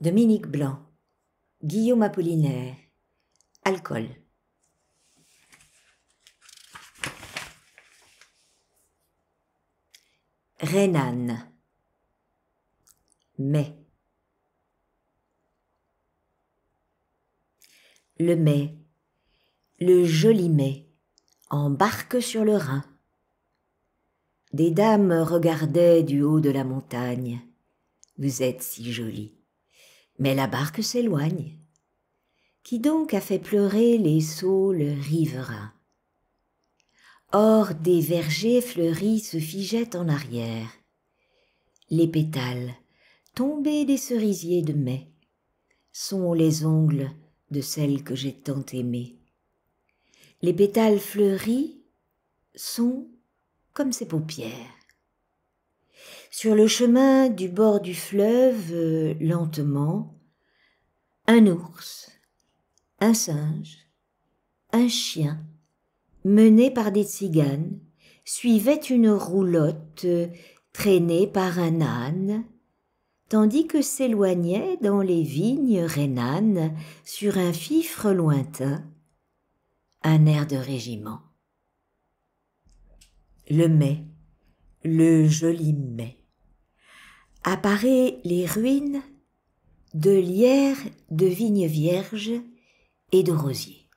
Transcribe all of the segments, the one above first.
Dominique Blanc, Guillaume Apollinaire, Alcool. Rhénane, mai. Le mai, le joli mai, embarque sur le Rhin. Des dames regardaient du haut de la montagne. Vous êtes si jolie. Mais la barque s'éloigne. Qui donc a fait pleurer les saules riverains. Or des vergers fleuris se figeaient en arrière. Les pétales, tombés des cerisiers de mai, sont les ongles de celle que j'ai tant aimée. Les pétales fleuris sont comme ses paupières. Sur le chemin du bord du fleuve, euh, lentement, un ours, un singe, un chien, mené par des tziganes, suivait une roulotte euh, traînée par un âne, tandis que s'éloignait dans les vignes rénanes sur un fifre lointain, un air de régiment. Le mai, le joli mai apparaît les ruines de lierre de vignes vierges et de rosiers.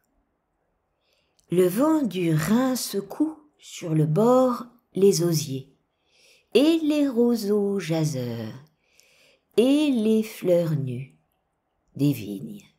Le vent du Rhin secoue sur le bord les osiers et les roseaux jaseurs et les fleurs nues des vignes.